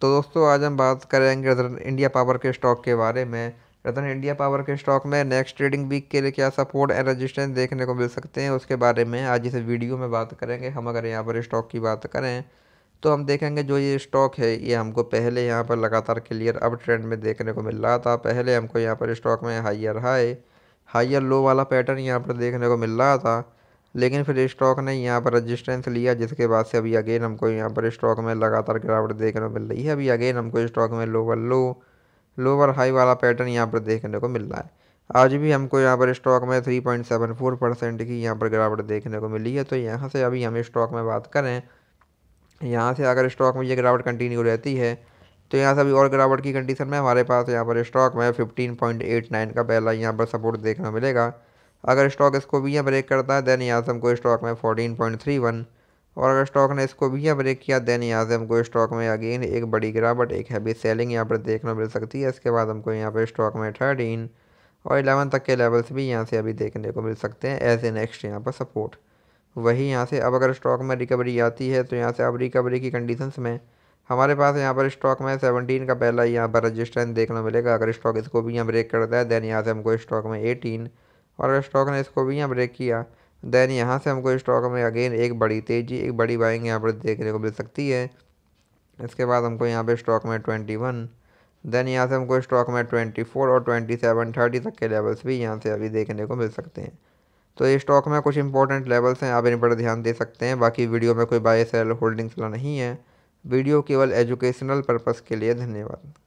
तो दोस्तों आज हम बात करेंगे रतन इंडिया पावर के स्टॉक के बारे में रतन इंडिया पावर के स्टॉक में नेक्स्ट ट्रेडिंग वीक के लिए क्या सपोर्ट एंड रजिस्टेंस देखने को मिल सकते हैं उसके बारे में आज इस वीडियो में बात करेंगे हम अगर यहाँ पर स्टॉक की बात करें तो हम देखेंगे जो ये स्टॉक है ये हमको पहले यहाँ पर लगातार क्लियर अप ट्रेंड में देखने को मिल रहा था पहले हमको यहाँ पर स्टॉक में हाइयर हाई हाइयर लो वाला पैटर्न यहाँ पर देखने को मिल रहा था लेकिन फिर स्टॉक ने यहाँ पर रजिस्टेंस लिया जिसके बाद से अभी अगेन हमको यहाँ पर स्टॉक में लगातार गिरावट देखने को मिल रही है अभी अगेन हमको स्टॉक में लोअर लो लोअर हाई वाला पैटर्न यहाँ पर देखने को मिल रहा है आज भी हमको यहाँ पर स्टॉक में 3.74 परसेंट की यहाँ पर गिरावट देखने को मिली है तो यहाँ से अभी हम स्टॉक में बात करें यहाँ से अगर स्टॉक में ये गिरावट कंटिन्यू रहती है तो यहाँ से अभी और गिरावट की कंडीशन में हमारे पास यहाँ पर स्टॉक में 15.89 का पहला यहाँ पर सपोर्ट देखना मिलेगा अगर स्टॉक इसको भी यहाँ ब्रेक करता है दैन आजम को स्टॉक में फोर्टीन पॉइंट थ्री वन और अगर स्टॉक ने इसको भी यहाँ ब्रेक किया दैन आजम को स्टॉक में अगेन एक बड़ी गिरावट एक हैवी सेलिंग यहाँ पर देखने मिल सकती है इसके बाद हमको यहाँ पर स्टॉक में थर्टीन और एलेवन तक के लेवल्स भी यहाँ से अभी देखने को मिल सकते हैं एज ए नेक्स्ट यहाँ पर सपोर्ट वही यहाँ से अब अगर स्टॉक में रिकवरी आती है तो यहाँ से अब रिकवरी की कंडीशंस में हमारे पास यहाँ पर स्टॉक में सेवनटीन का पहला यहाँ पर रजिस्टेंस देखने मिलेगा अगर स्टॉक इसको भी यहाँ ब्रेक करता है दैन यहाँ से हमको स्टॉक में एटीन और स्टॉक ने इसको भी यहाँ ब्रेक किया देन यहाँ से हमको स्टॉक में अगेन एक बड़ी तेज़ी एक बड़ी बाइंग यहाँ पर देखने को मिल सकती है इसके बाद हमको यहाँ पे स्टॉक में ट्वेंटी वन देन यहाँ से हमको स्टॉक में ट्वेंटी फोर और ट्वेंटी सेवन थर्टी तक के लेवल्स भी यहाँ से अभी देखने को मिल सकते हैं तो ये स्टॉक में कुछ इंपॉर्टेंट लेवल्स हैं आप इन पर ध्यान दे सकते हैं बाकी वीडियो में कोई बाय सेल होल्डिंग्स वाला नहीं है वीडियो केवल एजुकेशनल पर्पज़ के लिए धन्यवाद